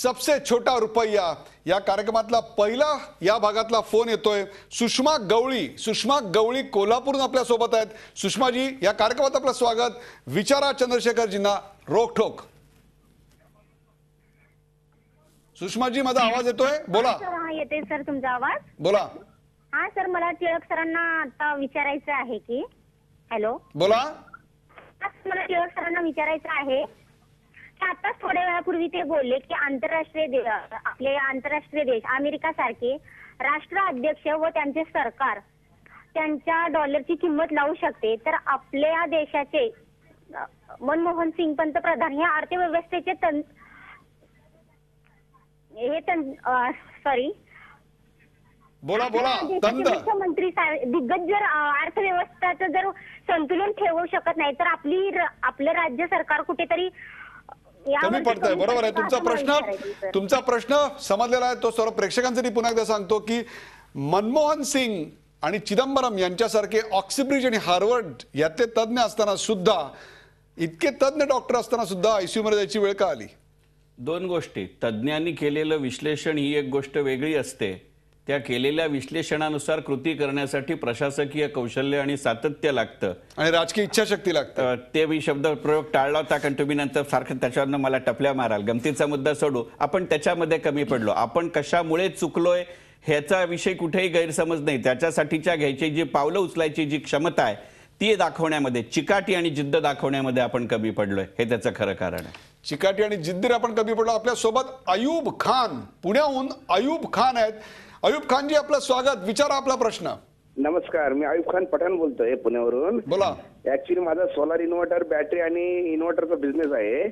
सबसे छोटा रुपया या कार्यक्रमातला पहिला या भागातला फोन येतोय सुषमा गवळी सुषमा गवळी कोल्हापूरून आपल्या सोबत आहेत सुषमाजी या कार्यक्रमात आपलं स्वागत विचारा चंद्रशेखरजींना रोखोक सुषमाजी माझा आवाज येतोय बोला येते सर तुमचा आवाज बोला हा सर मला टिळक सरांना आता विचारायचं आहे की हॅलो बोला मला टिळक सरांना विचारायचं आहे आता थोड्या वेळापूर्वी ते बोलले की आंतरराष्ट्रीय आपले आंतरराष्ट्रीय देश अमेरिका सारखे राष्ट्र अध्यक्ष व त्यांचे सरकार त्यांच्या डॉलरची किंमत लावू शकते तर आपल्या देशाचे मनमोहन सिंग पंतप्रधान हे अर्थव्यवस्थेचे तं हे तं सॉरी बोला बोला मुख्यमंत्री दिग्गज जर अर्थव्यवस्थाचं जर संतुलन ठेवू शकत नाही तर आपली आपलं राज्य सरकार कुठेतरी कमी पडतंय बरोबर आहे तुमचा प्रश्न तुमचा प्रश्न समजलेला आहे तो सर्व प्रेक्षकांसाठी पुन्हा एकदा सांगतो की मनमोहन सिंग आणि चिदंबरम यांच्यासारखे ऑक्सिब्रिज आणि हार्वर्ड यातले तज्ज्ञ असताना सुद्धा इतके तज्ज्ञ डॉक्टर असताना सुद्धा आयसीयू मध्ये जायची वेळ का आली दोन गोष्टी तज्ज्ञांनी केलेलं विश्लेषण ही एक गोष्ट वेगळी असते त्या केलेल्या विश्लेषणानुसार कृती करण्यासाठी प्रशासकीय कौशल्य आणि सातत्य लागतं आणि राजकीय इच्छाशक्ती लागतं ते मी शब्द प्रयोग टाळला होता कारण तुम्ही नंतर सारखं त्याच्यावरनं मला टपल्या माराल गमतीचा मुद्दा सोडू आपण त्याच्यामध्ये कमी पडलो आपण कशामुळे चुकलोय ह्याचा विषय कुठेही गैरसमज नाही त्याच्यासाठीच्या घ्यायची जी पावलं उचलायची जी क्षमता आहे ती दाखवण्यामध्ये चिकाटी आणि जिद्द दाखवण्यामध्ये आपण कमी पडलोय हे त्याचं खरं कारण आहे चिकाटी आणि जिद्दीर आपण कमी पडलो आपल्या सोबत अयूब खान पुण्याहून अयूब खान आहेत अयुब खानजी आपलं स्वागत विचारा आपला प्रश्न नमस्कार मी आयुब खान पठाण बोलतोय पुण्यावरून बोला ऍक्च्युली माझा सोलार इन्व्हर्टर बॅटरी आणि इन्व्हर्टरचा बिझनेस आहे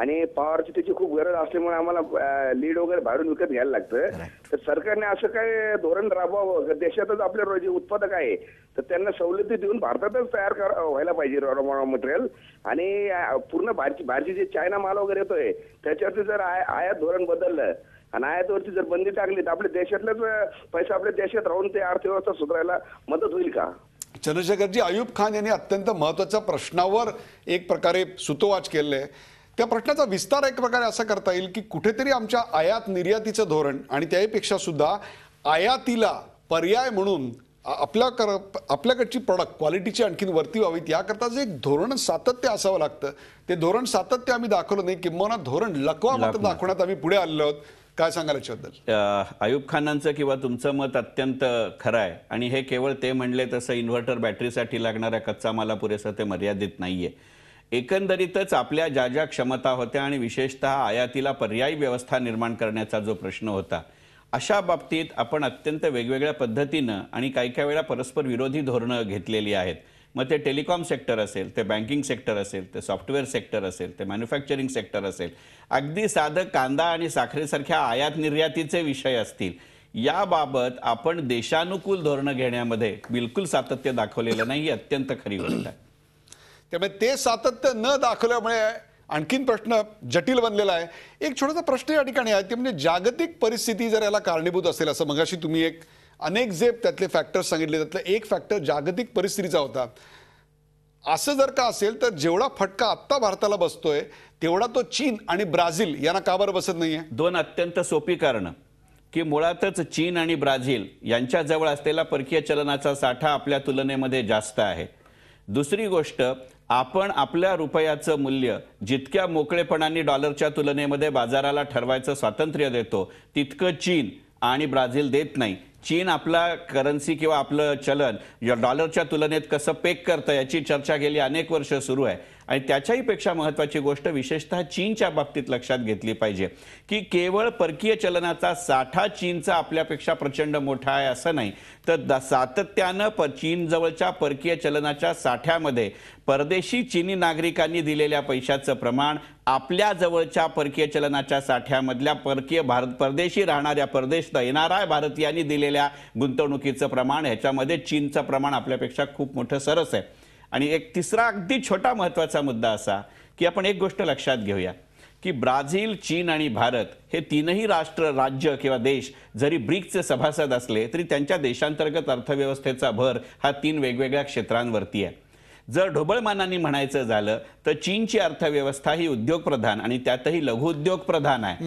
आणि पॉवरची त्याची खूप गरज असल्यामुळे आम्हाला लीड वगैरे बाहेरून विकत घ्यायला लागतं तर सरकारने असं काय धोरण राबवावं देशातच आपले जे उत्पादक आहे तर त्यांना सवलती देऊन भारतातच तयार व्हायला पाहिजे रॉ मटेरियल आणि पूर्ण भारती भारतीय जे चायना माल वगैरे येतोय त्याच्यावरती जर आयात धोरण बदललं आणि आयातवरती जर बंदी टाकली तर आपल्या देशातलाच पैसा आपल्या देशात राहून ते अर्थव्यवस्था सुधारायला मदत होईल का चंद्रशेखरजी अयुब खान यांनी अत्यंत महत्वाच्या प्रश्नावर एक प्रकारे सुतोवाच केले त्या प्रश्नाचा विस्तार एक प्रकारे असा करता येईल की कुठेतरी आमच्या आयात निर्यातीचं धोरण आणि त्याहीपेक्षा सुद्धा आयातीला पर्याय म्हणून आपल्या कर आपल्याकडची प्रॉडक्ट क्वालिटीची आणखीन वरती व्हावीत याकरता जे एक धोरण सातत्य असावं लागतं ते धोरण सातत्य आम्ही दाखवलं नाही किंवा धोरण लकवा मात्र दाखवण्यात आम्ही पुढे आलो आहोत काय सांगाल याच्याबद्दल आयुब खानांचं किंवा तुमचं मत अत्यंत खरं आहे आणि हे केवळ ते म्हणले तसं इन्व्हर्टर बॅटरीसाठी लागणाऱ्या कच्चा माला पुरेसा ते मर्यादित नाही आहे एकंदरीतच आपल्या ज्या ज्या क्षमता होत्या आणि विशेषतः आयातीला पर्यायी व्यवस्था निर्माण करण्याचा जो प्रश्न होता अशा बाबतीत आपण अत्यंत वेगवेगळ्या पद्धतीनं आणि काही काही वेळा परस्पर विरोधी धोरणं घेतलेली आहेत मग ते टेलिकॉम सेक्टर असेल ते बँकिंग सेक्टर असेल ते सॉफ्टवेअर सेक्टर असेल ते मॅन्युफॅक्चरिंग सेक्टर असेल अगदी साधं कांदा आणि साखरेसारख्या आयात निर्यातीचे विषय असतील याबाबत आपण देशानुकूल धोरणं घेण्यामध्ये बिलकुल सातत्य दाखवलेलं नाही अत्यंत खरी गोष्ट आहे त्यामुळे ते सातत्य न दाखवल्यामुळे आणखीन प्रश्न जटिल बनलेला आहे एक छोटासा प्रश्न या ठिकाणी आहे ते म्हणजे जागतिक परिस्थिती जर याला कारणीभूत असेल असं मगाशी तुम्ही एक अनेक जे त्यातले फॅक्टर्स सांगितले त्यातला एक फॅक्टर जागतिक परिस्थितीचा होता असं जर का असेल तर जेवढा फटका आत्ता भारताला बसतोय तेवढा तो चीन आणि ब्राझील यांना का बरं बसत नाहीये दोन अत्यंत सोपी कारणं की मुळातच चीन आणि ब्राझील यांच्याजवळ असलेला परकीय चलनाचा साठा आपल्या तुलनेमध्ये जास्त आहे दुसरी गोष्ट आपण आपल्या रुपयाचं मूल्य जितक्या मोकळेपणाने डॉलरच्या तुलनेमध्ये बाजाराला ठरवायचं स्वातंत्र्य देतो तितकं चीन आणि ब्राझील देत नाही चीन आपला करन्सी किंवा आपलं चलन या डॉलरच्या तुलनेत कसं पेक करतं याची चर्चा गेली अनेक वर्ष सुरू आहे आणि त्याच्याही पेक्षा महत्त्वाची गोष्ट विशेषतः चीनच्या बाबतीत लक्षात घेतली पाहिजे की केवळ परकीय चलनाचा साठा चीनचा आपल्यापेक्षा प्रचंड मोठा आहे असं नाही तर सातत्यानं प चीनजवळच्या परकीय चलनाच्या साठ्यामध्ये परदेशी चीनी नागरिकांनी दिलेल्या पैशाचं प्रमाण आपल्या जवळच्या परकीय चलनाच्या साठ्यामधल्या परकीय भारत परदेशी राहणाऱ्या परदेश येणाऱ्या भारतीयांनी दिलेल्या गुंतवणुकीचं प्रमाण ह्याच्यामध्ये चीनचं प्रमाण आपल्यापेक्षा खूप मोठं सरस आहे आणि एक तिसरा अगदी छोटा महत्त्वाचा मुद्दा असा की आपण एक गोष्ट लक्षात घेऊया की ब्राझील चीन आणि भारत हे तीनही राष्ट्र राज्य किंवा देश जरी ब्रिक्सचे सभासद असले तरी त्यांच्या देशांतर्गत अर्थव्यवस्थेचा भर हा तीन वेगवेगळ्या क्षेत्रांवरती आहे जर ढोबळमानाने म्हणायचं झालं तर चीनची अर्थव्यवस्था ही उद्योगप्रधान आणि त्यातही लघु प्रधान आहे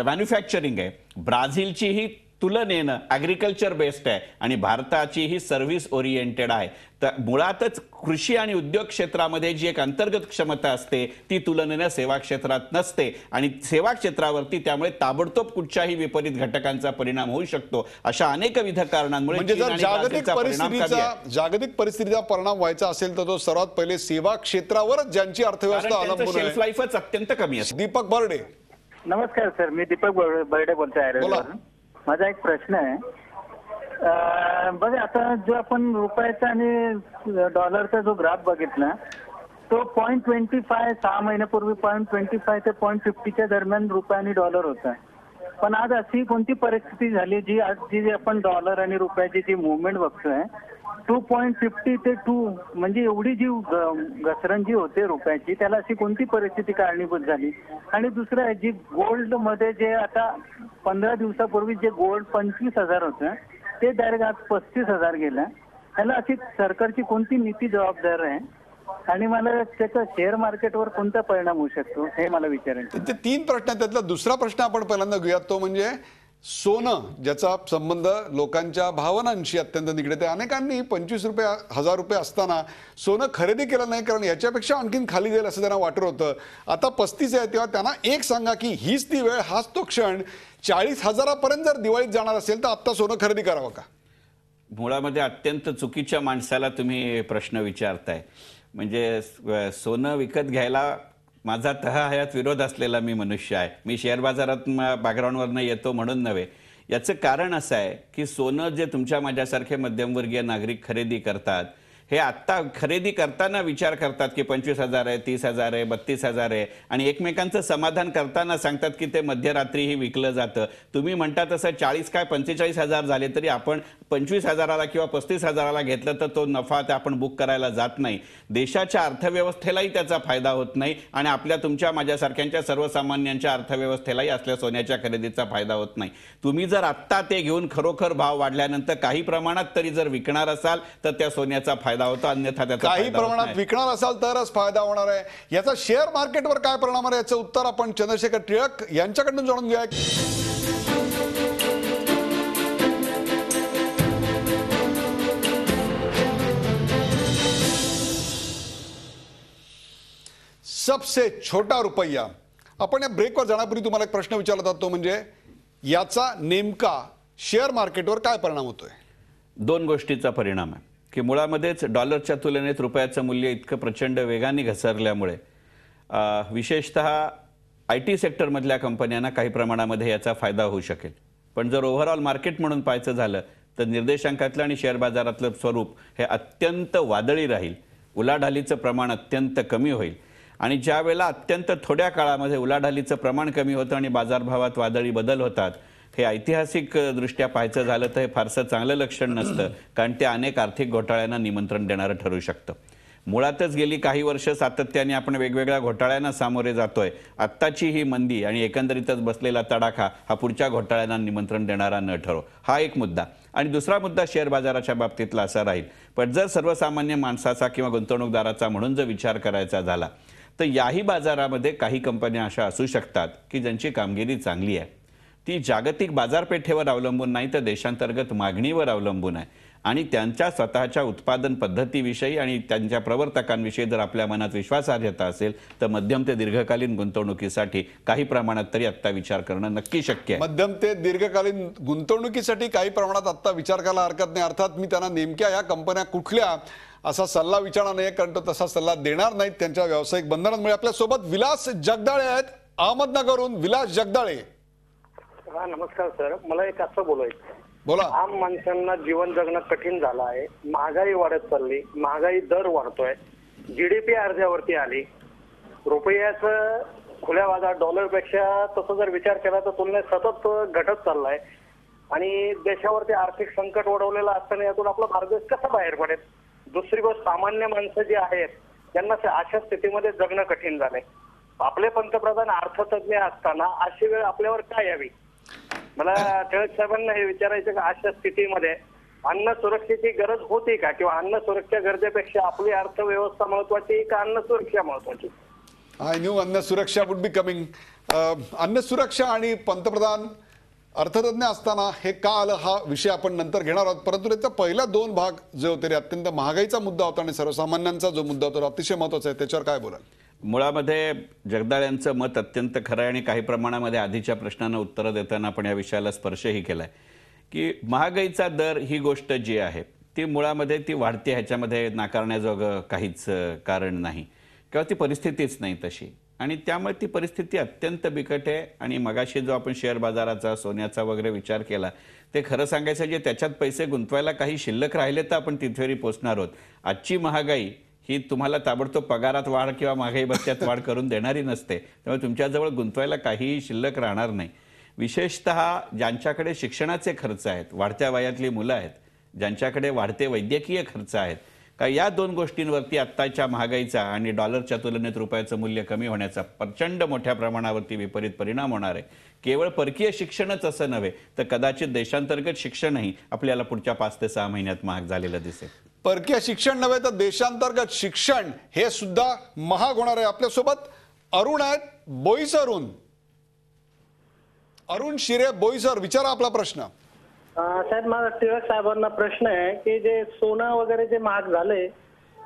मॅन्युफॅक्चरिंग आहे ब्राझीलची ही तुलनेनं ॲग्रिकल्चर बेस्ड आहे आणि भारताची ही सर्व्हिस ओरिएंटेड आहे तर मुळातच कृषी आणि उद्योग क्षेत्रामध्ये जी एक अंतर्गत क्षमता असते ती तुलनेनं सेवा क्षेत्रात नसते आणि सेवा क्षेत्रावरती त्यामुळे ताबडतोब कुठच्याही विपरीत घटकांचा परिणाम होऊ शकतो अशा अनेकविध कारणांमुळे म्हणजे जागतिक परिस्थितीचा जागतिक परिस्थितीचा परिणाम व्हायचा असेल तर तो सर्वात पहिले सेवा क्षेत्रावरच ज्यांची अर्थव्यवस्था लाईफच अत्यंत कमी असते दीपक बर्डे नमस्कार सर मी दीपक बर्डे बोलतोय माझा एक प्रश्न आहे बघा आता जो आपण रुपयाचा आणि डॉलरचा जो ग्राफ बघितला तो पॉईंट ट्वेंटी फाय सहा महिन्यापूर्वी पॉईंट ट्वेंटी फाय ते पॉईंट फिफ्टीच्या दरम्यान रुपया आणि डॉलर होता पण आज अशी कोणती परिस्थिती झाली जी आज जी आपण डॉलर आणि रुपयाची जी मुवमेंट बघतोय टू पॉईंट फिफ्टी ते टू म्हणजे एवढी जी घसरण जी होते रुपयाची त्याला अशी कोणती परिस्थिती कारणीभूत झाली आणि दुसरं आहे जी गोल्ड मध्ये जे आता पंधरा दिवसापूर्वी जे गोल्ड पंचवीस हजार होतं ते डायरेक्ट आज पस्तीस हजार गेलं त्याला अशी सरकारची कोणती नीती जबाबदार आहे आणि मला त्याचा शेअर मार्केटवर कोणता परिणाम होऊ शकतो हे मला विचारायचं तीन प्रश्न त्यातला दुसरा प्रश्न आपण पहिल्यांदा घेऊयात तो म्हणजे सोनं ज्याचा संबंध लोकांच्या भावनांशी अत्यंत निगडीत आहे अनेकांनी पंचवीस रुपये हजार रुपये असताना सोनं खरेदी केलं नाही कारण याच्यापेक्षा आणखीन खाली जाईल असं त्यांना वाटत होतं आता पस्तीस आहे तेव्हा त्यांना एक सांगा की हीच ती वेळ हाच तो क्षण चाळीस हजारापर्यंत जर दिवाळीत जाणार असेल तर आत्ता सोनं खरेदी करावं का मुळामध्ये अत्यंत चुकीच्या माणसाला तुम्ही प्रश्न विचारताय म्हणजे सोनं विकत घ्यायला माझा तह ह्यात विरोध असलेला मी मनुष्य आहे मी शेअर बाजारात बॅकग्राऊंडवरनं येतो म्हणून नव्हे याचं कारण असं आहे की सोनं जे तुमच्या माझ्यासारखे मध्यमवर्गीय नागरिक खरेदी करतात हे आत्ता खरेदी करताना विचार करतात की पंचवीस हजार आहे तीस हजार आहे बत्तीस हजार आहे आणि एकमेकांचं समाधान करताना सांगतात की ते मध्यरात्रीही विकलं जातं तुम्ही म्हणता तसं चाळीस काय पंचेचाळीस हजार झाले तरी आपण पंचवीस हजाराला किंवा पस्तीस हजाराला घेतलं तर तो नफा ते आपण बुक करायला जात नाही देशाच्या अर्थव्यवस्थेलाही त्याचा फायदा होत नाही आणि आपल्या तुमच्या माझ्यासारख्यांच्या सर्वसामान्यांच्या अर्थव्यवस्थेलाही असल्या सोन्याच्या खरेदीचा फायदा होत नाही तुम्ही जर आत्ता ते घेऊन खरोखर भाव वाढल्यानंतर काही प्रमाणात तरी जर विकणार असाल तर त्या सोन्याचा फायदा फायदा होतो अन्यथा त्याचा काही प्रमाणात विकणार असाल तरच फायदा होणार आहे याचा शेअर मार्केटवर काय परिणाम आहे याचं उत्तर आपण चंद्रशेखर टिळक यांच्याकडून जाणून घेऊया सबसे छोटा रुपया आपण या ब्रेकवर जाण्यापूर्वी तुम्हाला एक प्रश्न विचारला जातो म्हणजे याचा नेमका शेअर मार्केटवर काय परिणाम होतोय दोन गोष्टीचा परिणाम आहे की मुळामध्येच डॉलरच्या तुलनेत रुपयाचं मूल्य इतकं प्रचंड वेगाने घसरल्यामुळे विशेषत आय टी सेक्टरमधल्या कंपन्यांना काही प्रमाणामध्ये याचा फायदा होऊ शकेल पण जर ओव्हरऑल मार्केट म्हणून पाहायचं झालं तर निर्देशांकातलं आणि शेअर बाजारातलं स्वरूप हे अत्यंत वादळी राहील उलाढालीचं प्रमाण अत्यंत कमी होईल आणि ज्यावेळेला अत्यंत थोड्या काळामध्ये उलाढालीचं प्रमाण कमी होतं आणि बाजारभावात वादळी बदल होतात हे ऐतिहासिक दृष्ट्या पाहायचं झालं तर हे फारसं चांगलं लक्षण नसतं कारण ते अनेक आर्थिक घोटाळ्यांना निमंत्रण देणारं ठरू शकतं मुळातच गेली काही वर्ष सातत्याने आपण वेगवेगळ्या घोटाळ्यांना सामोरे जातोय आत्ताची ही मंदी आणि एकंदरीतच बसलेला तडाखा हा पुढच्या घोटाळ्यांना निमंत्रण देणारा न ठरो हा एक मुद्दा आणि दुसरा मुद्दा शेअर बाजाराच्या बाबतीतला असा राहील पण जर सर्वसामान्य माणसाचा किंवा गुंतवणूकदाराचा म्हणून जर विचार करायचा झाला तर याही बाजारामध्ये काही कंपन्या अशा असू शकतात की ज्यांची कामगिरी चांगली आहे ती जागतिक बाजारपेठेवर अवलंबून नाही तर देशांतर्गत मागणीवर अवलंबून आहे आणि त्यांच्या स्वतःच्या उत्पादन पद्धतीविषयी आणि त्यांच्या प्रवर्तकांविषयी जर आपल्या मनात विश्वासार्हता असेल तर मध्यम ते दीर्घकालीन गुंतवणुकीसाठी काही प्रमाणात तरी आत्ता विचार करणं नक्की शक्य आहे मध्यम ते दीर्घकालीन गुंतवणुकीसाठी काही प्रमाणात आत्ता विचार करायला हरकत नाही अर्थात मी त्यांना नेमक्या या कंपन्या कुठल्या असा सल्ला विचारणार नाही कारण तो तसा सल्ला देणार नाही त्यांच्या व्यावसायिक बंधनांमुळे आपल्यासोबत विलास जगदाळे आहेत अहमदनगरहून विलास जगदाळे नमस्कार सर मला एक असं बोलायचं आहे. बोला आम माणसांना जीवन जगणं कठीण झालं आहे महागाई वाढत चालली महागाई दर वाढतोय जीडीपी अर्ध्यावरती आली रुपयाचं खुल्या बाजार डॉलरपेक्षा तसं जर विचार केला तर तुलनेत सतत घटत चाललाय आणि देशावरती आर्थिक संकट ओढवलेलं असताना यातून आपला भारत कसा बाहेर पडेल दुसरी गोष्ट सामान्य माणसं जी आहेत त्यांना अशा स्थितीमध्ये जगणं कठीण झालंय आपले पंतप्रधान अर्थतज्ञ असताना अशी वेळ आपल्यावर काय यावी मला टिळक साहेबांना हे विचारायचं का अशा स्थितीमध्ये अन्न सुरक्षेची गरज होती का किंवा अन्न सुरक्षा गरजेपेक्षा आपली अर्थव्यवस्था महत्वाची का अन्न सुरक्षा महत्वाची आय न्यू अन्न सुरक्षा वुड बी कमिंग अन्न सुरक्षा आणि पंतप्रधान अर्थतज्ञ असताना हे का आलं हा विषय आपण नंतर घेणार आहोत परंतु त्याचा पहिला दोन भाग जे होते अत्यंत महागाईचा मुद्दा होता आणि सर्वसामान्यांचा जो मुद्दा होता अतिशय महत्वाचा आहे त्याच्यावर काय बोलाल मुळामध्ये जगदाळ्यांचं मत अत्यंत खरं आहे आणि काही प्रमाणामध्ये आधीच्या प्रश्नांना उत्तरं देताना आपण या विषयाला स्पर्शही केला आहे की महागाईचा दर ही गोष्ट जी आहे ती मुळामध्ये ती वाढते ह्याच्यामध्ये नाकारण्याजोगं काहीच कारण नाही किंवा ती परिस्थितीच नाही तशी आणि त्यामुळे ती परिस्थिती अत्यंत बिकट आहे आणि मगाशी जो आपण शेअर बाजाराचा सोन्याचा वगैरे विचार केला ते खरं सांगायचं जे त्याच्यात पैसे गुंतवायला काही शिल्लक राहिले तर आपण तिथेरी पोचणार आहोत आजची महागाई ही तुम्हाला ताबडतोब पगारात वाढ किंवा महागाई भत्त्यात वाढ करून देणारी नसते त्यामुळे तुमच्याजवळ गुंतवायला काहीही शिल्लक राहणार नाही विशेषत ज्यांच्याकडे शिक्षणाचे खर्च आहेत वाढत्या वयातली मुलं आहेत ज्यांच्याकडे वाढते वैद्यकीय खर्च आहेत का या दोन गोष्टींवरती आत्ताच्या महागाईचा आणि डॉलरच्या तुलनेत रुपयाचं मूल्य कमी होण्याचा प्रचंड मोठ्या प्रमाणावरती विपरीत परिणाम होणार आहे केवळ परकीय शिक्षणच असं नव्हे तर कदाचित देशांतर्गत शिक्षणही आपल्याला पुढच्या पाच ते सहा महिन्यात महाग झालेलं दिसेल परकीय शिक्षण नव्हे तर देशांतर्गत शिक्षण हे सुद्धा महाग होणार आहे आपल्यासोबत अरुण आहेत बोईस अरुण अरुण शिरे बोईसर विचारा आपला प्रश्न साहेब माझा टिळक साहेबांना प्रश्न आहे की जे सोनं वगैरे जे महाग झालंय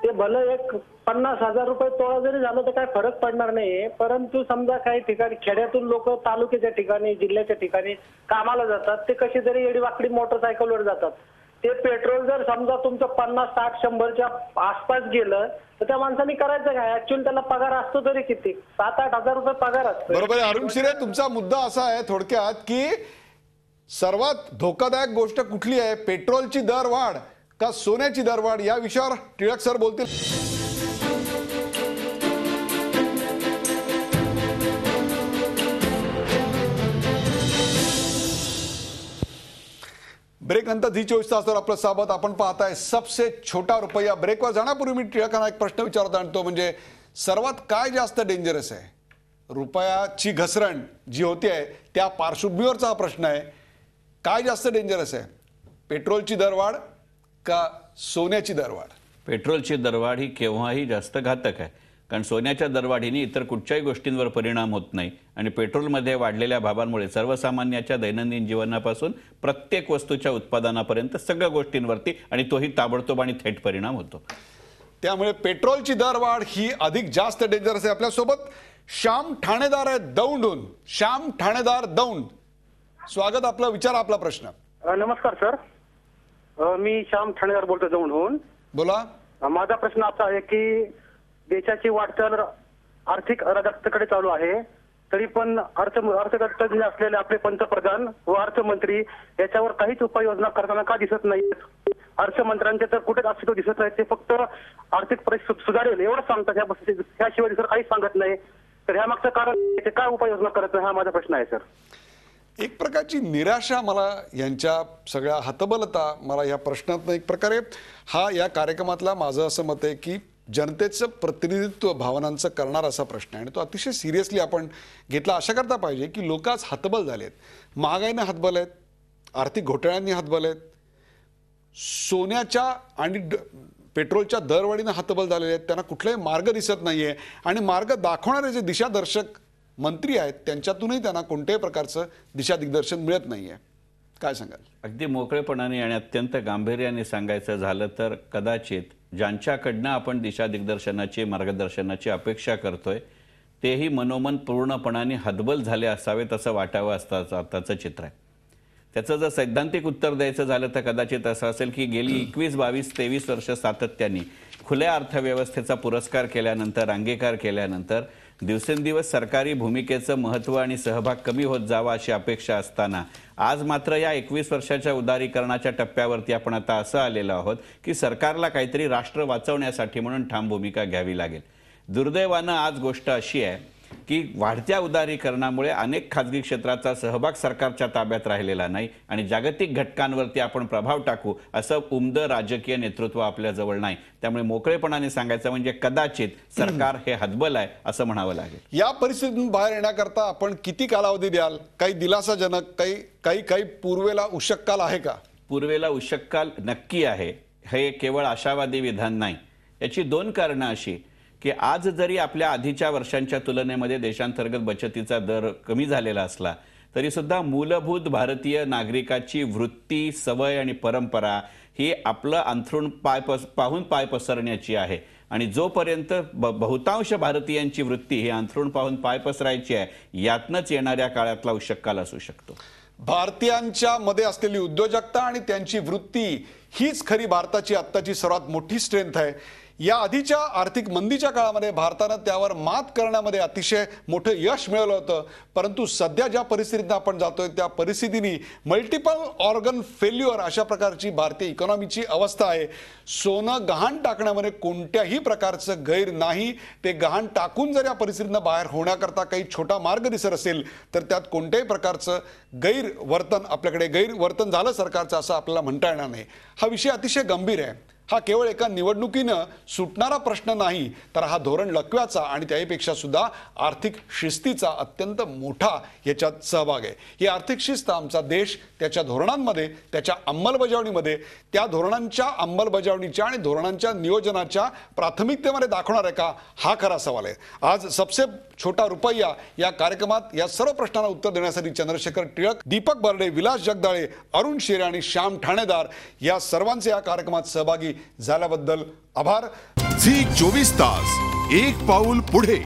ते भले एक पन्नास हजार रुपये तोळा जरी झालं तर काय फरक पडणार नाही परंतु समजा काही ठिकाणी खेड्यातून लोक तालुक्याच्या ठिकाणी जिल्ह्याच्या ठिकाणी कामाला जातात ते कशी तरी मोटरसायकल मोटरसायकलवर जातात ते पेट्रोल जर समजा तुमचं पन्नास साठ शंभरच्या आसपास गेलं तर त्या माणसाने करायचं काय ऍक्च्युअली त्याला पगार असतो तरी किती सात आठ हजार रुपये पगार असतो बरोबर अरुण शिरे तुमचा मुद्दा असा आहे थोडक्यात की सर्वात धोकादायक गोष्ट कुठली आहे पेट्रोलची दर वाढ का सोन्याची दर वाढ या विषयावर टिळक सर बोलतील ब्रेक नंतर जी चोवीस तासावर आपलं साबत आपण पाहताय सबसे छोटा रुपया ब्रेकवर जाण्यापूर्वी मी टिळकांना एक प्रश्न विचारत आणतो म्हणजे सर्वात काय जास्त डेंजरस आहे रुपयाची घसरण जी होती आहे त्या पार्श्वभूमीवरचा हा प्रश्न आहे काय जास्त डेंजरस आहे पेट्रोलची दरवाढ का सोन्याची दरवाढ पेट्रोलची दरवाढ ही केव्हाही जास्त घातक आहे कारण सोन्याच्या दरवाढीने इतर कुठच्याही गोष्टींवर परिणाम होत नाही आणि पेट्रोलमध्ये वाढलेल्या भावांमुळे सर्वसामान्याच्या दैनंदिन जीवनापासून प्रत्येक वस्तूच्या उत्पादनापर्यंत सगळ्या गोष्टींवरती आणि तोही ताबडतोब आणि थेट परिणाम होतो त्यामुळे पेट्रोलची दरवाढ ही अधिक जास्त डेंजरस आहे आपल्यासोबत श्याम ठाणेदार आहे दौंडून श्याम ठाणेदार दौंड स्वागत आपला विचार आपला प्रश्न नमस्कार सर मी श्याम ठाणेदार बोलतो जवळून बोला माझा प्रश्न असा आहे की देशाची वाटचाल आर्थिक अराजकतेकडे चालू आहे तरी पण अर्थ अर्थतज्ञ असलेले आपले पंतप्रधान व अर्थमंत्री याच्यावर काहीच उपाययोजना करताना का दिसत नाहीत अर्थमंत्र्यांचे तर कुठेच अस्तित्व दिसत नाही ते फक्त आर्थिक परिस्थिती सुधारेल एवढंच सांगतात ह्या ह्याशिवाय दुसरं काहीच सांगत नाही तर ह्या मागचं कारण काय उपाययोजना करत नाही हा माझा प्रश्न आहे सर एक प्रकारची निराशा मला यांच्या सगळ्या हतबलता मला या प्रश्नातनं एक प्रकारे हा या कार्यक्रमातला माझं असं मत आहे की जनतेचं प्रतिनिधित्व भावनांचं करणार असा प्रश्न आहे आणि तो अतिशय सिरियसली आपण घेतला अशा करता पाहिजे की लोक आज हतबल झालेत महागाईनं हातबल आहेत आर्थिक घोटाळ्यांनी हातबल आहेत सोन्याच्या आणि पेट्रोलच्या दरवाढीनं हातबल झालेले आहेत त्यांना कुठलाही मार्ग दिसत नाही आहे आणि मार्ग दाखवणारे जे दिशादर्शक मंत्री आहेत त्यांच्यातूनही त्यांना कोणत्याही प्रकारचं दिशादिग्दर्शन मिळत नाही आहे काय सांगाल अगदी मोकळेपणाने आणि अत्यंत गांभीर्याने सांगायचं झालं तर कदाचित ज्यांच्याकडनं आपण दिशादिग्दर्शनाची मार्गदर्शनाची अपेक्षा करतोय तेही मनोमन पूर्णपणाने हदबल झाले असावेत असं वाटावं असताचं आताचं चित्र आहे त्याचं जर सैद्धांतिक उत्तर द्यायचं झालं तर कदाचित असं असेल की गेली एकवीस बावीस तेवीस वर्ष सातत्याने खुल्या अर्थव्यवस्थेचा पुरस्कार केल्यानंतर रांगेकार केल्यानंतर दिवसेंदिवस सरकारी भूमिकेचं महत्व आणि सहभाग कमी होत जावा अशी अपेक्षा असताना आज मात्र या एकवीस वर्षाच्या उदारीकरणाच्या टप्प्यावरती आपण आता असं आलेलो आहोत की सरकारला काहीतरी राष्ट्र वाचवण्यासाठी म्हणून ठाम भूमिका घ्यावी लागेल दुर्दैवानं आज गोष्ट अशी आहे की वाढत्या उदारीकरणामुळे अनेक खाजगी क्षेत्राचा सहभाग सरकारच्या ताब्यात राहिलेला नाही आणि जागतिक घटकांवरती आपण प्रभाव टाकू असं उमदं राजकीय नेतृत्व आपल्याजवळ नाही त्यामुळे मोकळेपणाने सांगायचं म्हणजे कदाचित सरकार हे हतबल आहे असं म्हणावं लागेल या परिस्थितीतून बाहेर येण्याकरता आपण किती कालावधी द्याल काही दिलासाजनक काही काही काही पूर्वेला उशक्काल आहे का पूर्वेला उशक्काल नक्की आहे हे केवळ आशावादी विधान नाही याची दोन कारणं अशी की आज जरी आपल्या आधीच्या वर्षांच्या तुलनेमध्ये देशांतर्गत बचतीचा दर कमी झालेला असला तरी सुद्धा मूलभूत भारतीय नागरिकाची वृत्ती सवय आणि परंपरा ही आपलं अंथरूण पाय पस पाहून पाय पसरण्याची आहे आणि जोपर्यंत ब बहुतांश भारतीयांची वृत्ती ही अंथरूण पाहून पाय पसरायची आहे यातनंच येणाऱ्या काळातला उशक्काल असू शकतो भारतीयांच्या मध्ये असलेली उद्योजकता आणि त्यांची वृत्ती हीच खरी भारताची आत्ताची सर्वात मोठी स्ट्रेंथ आहे या आधीच्या आर्थिक मंदीच्या काळामध्ये भारतानं त्यावर मात करण्यामध्ये अतिशय मोठं यश मिळवलं होतं परंतु सध्या ज्या परिस्थितीत आपण जातोय त्या परिस्थितीने मल्टिपल ऑर्गन फेल्युअर अशा प्रकारची भारतीय इकॉनॉमीची अवस्था आहे सोनं गहाण टाकण्यामध्ये कोणत्याही प्रकारचं गैर नाही ते गहाण टाकून जर या परिस्थितीनं बाहेर होण्याकरता काही छोटा मार्ग दिसत असेल तर त्यात कोणत्याही प्रकारचं गैरवर्तन आपल्याकडे गैरवर्तन झालं सरकारचं असं आपल्याला म्हणता येणार नाही हा विषय अतिशय गंभीर आहे हा केवळ एका निवडणुकीनं सुटणारा प्रश्न नाही तर हा धोरण लकव्याचा आणि त्याहीपेक्षा सुद्धा आर्थिक शिस्तीचा अत्यंत मोठा याच्यात सहभाग आहे ही आर्थिक शिस्त आमचा देश त्याच्या धोरणांमध्ये त्याच्या अंमलबजावणीमध्ये त्या धोरणांच्या अंमलबजावणीच्या आणि धोरणांच्या नियोजनाच्या प्राथमिकतेमध्ये दाखवणार आहे का हा खरा सवाल आहे आज सबसे छोटा रुपया या कार्यक्रमात या सर्व प्रश्नांना उत्तर देण्यासाठी चंद्रशेखर टिळक दीपक बर्डे विलास जगदाळे अरुण शेरे आणि श्याम ठाणेदार या सर्वांचे या कार्यक्रमात सहभागी झाल्याबद्दल आभार झी चोवीस तास एक पाऊल पुढे